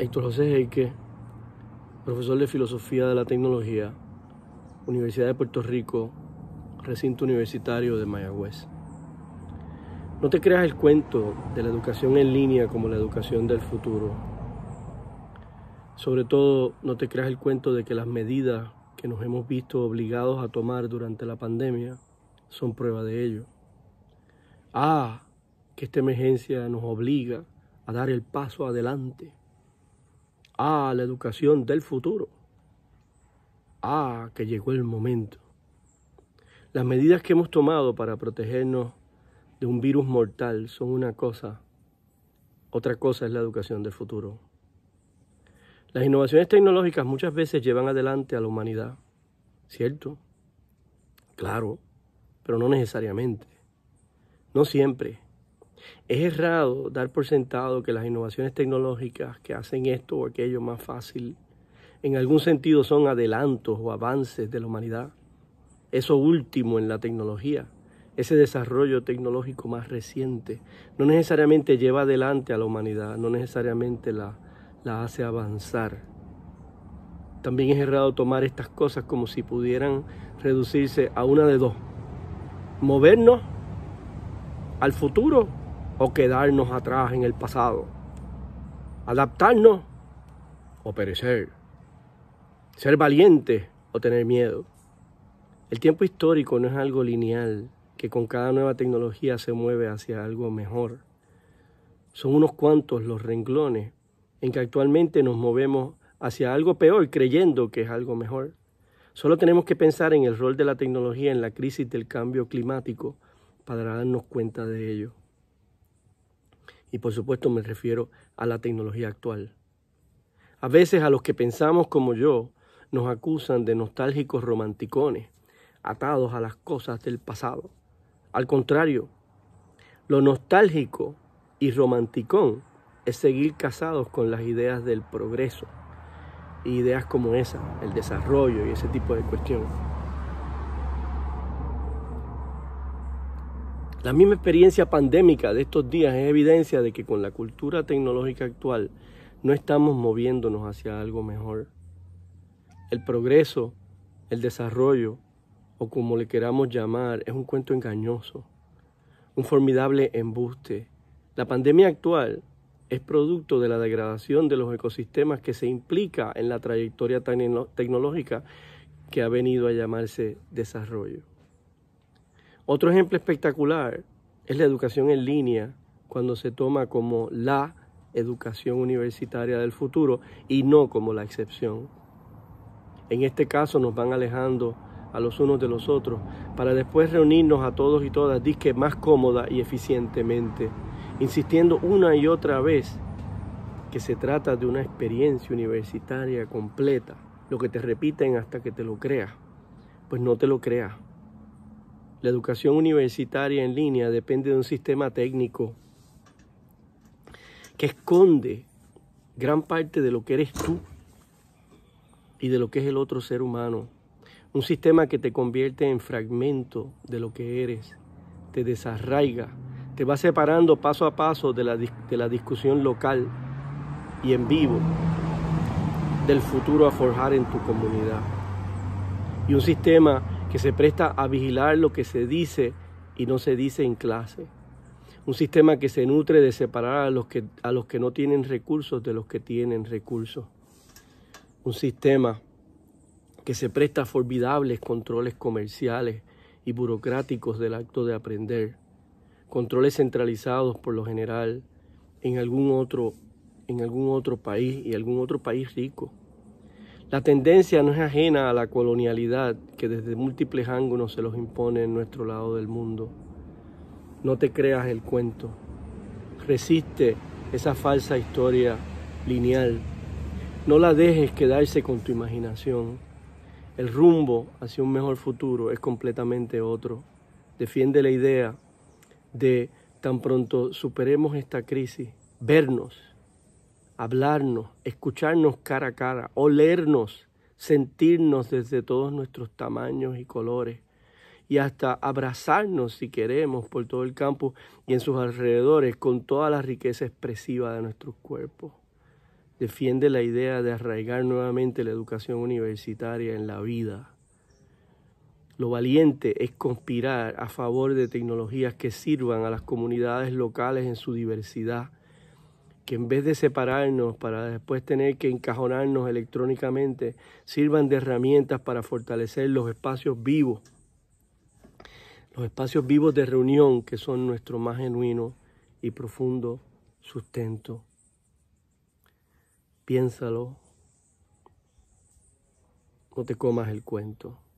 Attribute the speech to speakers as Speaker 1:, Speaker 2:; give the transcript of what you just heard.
Speaker 1: Héctor José Heike, profesor de Filosofía de la Tecnología, Universidad de Puerto Rico, Recinto Universitario de Mayagüez. No te creas el cuento de la educación en línea como la educación del futuro. Sobre todo, no te creas el cuento de que las medidas que nos hemos visto obligados a tomar durante la pandemia son prueba de ello. Ah, que esta emergencia nos obliga a dar el paso adelante a la educación del futuro. Ah, que llegó el momento. Las medidas que hemos tomado para protegernos de un virus mortal son una cosa. Otra cosa es la educación del futuro. Las innovaciones tecnológicas muchas veces llevan adelante a la humanidad, ¿cierto? Claro, pero no necesariamente. No siempre. Es errado dar por sentado que las innovaciones tecnológicas que hacen esto o aquello más fácil, en algún sentido son adelantos o avances de la humanidad. Eso último en la tecnología, ese desarrollo tecnológico más reciente, no necesariamente lleva adelante a la humanidad, no necesariamente la, hace avanzar. También es errado tomar estas cosas como si pudieran reducirse a una de dos. Movernos al futuro o quedarnos atrás en el pasado. Adaptarnos o perecer. Ser valiente o tener miedo. El tiempo histórico no es algo lineal que con cada nueva tecnología se mueve hacia algo mejor. Son unos cuantos los renglones en que actualmente nos movemos hacia algo peor creyendo que es algo mejor. Solo tenemos que pensar en el rol de la tecnología en la crisis del cambio climático para darnos cuenta de ello y por supuesto me refiero a la tecnología actual. A veces a los que pensamos como yo nos acusan de nostálgicos romanticones, atados a las cosas del pasado. Al contrario, lo nostálgico y romanticón es seguir casados con las ideas del progreso, ideas como esa, el desarrollo y ese tipo de cuestiones. La misma experiencia pandémica de estos días es evidencia de que con la cultura tecnológica actual no estamos moviéndonos hacia algo mejor. El progreso, el desarrollo, o como le queramos llamar, es un cuento engañoso, un formidable embuste. La pandemia actual es producto de la degradación de los ecosistemas que se implica en la trayectoria tecnológica que ha venido a llamarse desarrollo. Otro ejemplo espectacular es la educación en línea, cuando se toma como la educación universitaria del futuro y no como la excepción. En este caso nos van alejando a los unos de los otros para después reunirnos a todos y todas, disque más cómoda y eficientemente, insistiendo una y otra vez que se trata de una experiencia universitaria completa, lo que te repiten hasta que te lo creas. Pues no te lo creas. La educación universitaria en línea depende de un sistema técnico que esconde gran parte de lo que eres tú y de lo que es el otro ser humano. Un sistema que te convierte en fragmento de lo que eres, te desarraiga, te va separando paso a paso de la, discusión local y en vivo del futuro a forjar en tu comunidad. Y un sistema que se presta a vigilar lo que se dice y no se dice en clase. Un sistema que se nutre de separar a los que, a los que no tienen recursos de los que tienen recursos. Un sistema que se presta a formidables controles comerciales y burocráticos del acto de aprender. Controles centralizados por lo general en algún otro, en algún otro país y algún otro país rico la tendencia no es ajena a la colonialidad que desde múltiples ángulos se los impone en nuestro lado del mundo. No te creas el cuento. Resiste esa falsa historia lineal. No la dejes quedarse con tu imaginación. El rumbo hacia un mejor futuro es completamente otro. Defiende la idea de tan pronto superemos esta crisis, vernos hablarnos, escucharnos cara a cara, olernos, sentirnos desde todos nuestros tamaños y colores y hasta abrazarnos si queremos por todo el campo y en sus alrededores con toda la riqueza expresiva de nuestros cuerpos. Defiende la idea de arraigar nuevamente la educación universitaria en la vida. Lo valiente es conspirar a favor de tecnologías que sirvan a las comunidades locales en su diversidad que en vez de separarnos para después tener que encajonarnos electrónicamente, sirvan de herramientas para fortalecer los espacios vivos, los espacios vivos de reunión que son nuestro más genuino y profundo sustento. Piénsalo, no te comas el cuento.